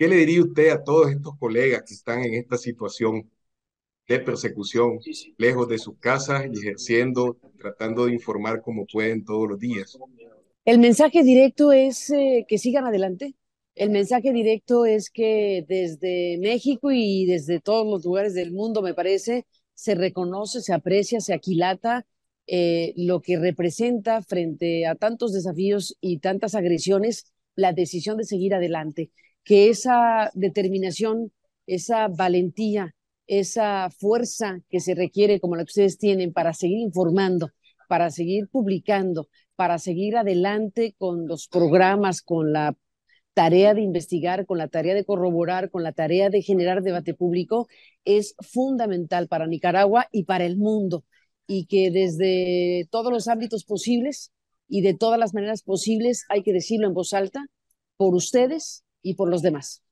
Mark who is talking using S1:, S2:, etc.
S1: ¿Qué le diría usted a todos estos colegas que están en esta situación de persecución, lejos de sus casas y ejerciendo, tratando de informar como pueden todos los días?
S2: El mensaje directo es eh, que sigan adelante. El mensaje directo es que desde México y desde todos los lugares del mundo, me parece, se reconoce, se aprecia, se aquilata eh, lo que representa frente a tantos desafíos y tantas agresiones la decisión de seguir adelante, que esa determinación, esa valentía, esa fuerza que se requiere, como la que ustedes tienen, para seguir informando, para seguir publicando, para seguir adelante con los programas, con la tarea de investigar, con la tarea de corroborar, con la tarea de generar debate público, es fundamental para Nicaragua y para el mundo. Y que desde todos los ámbitos posibles y de todas las maneras posibles hay que decirlo en voz alta por ustedes y por los demás.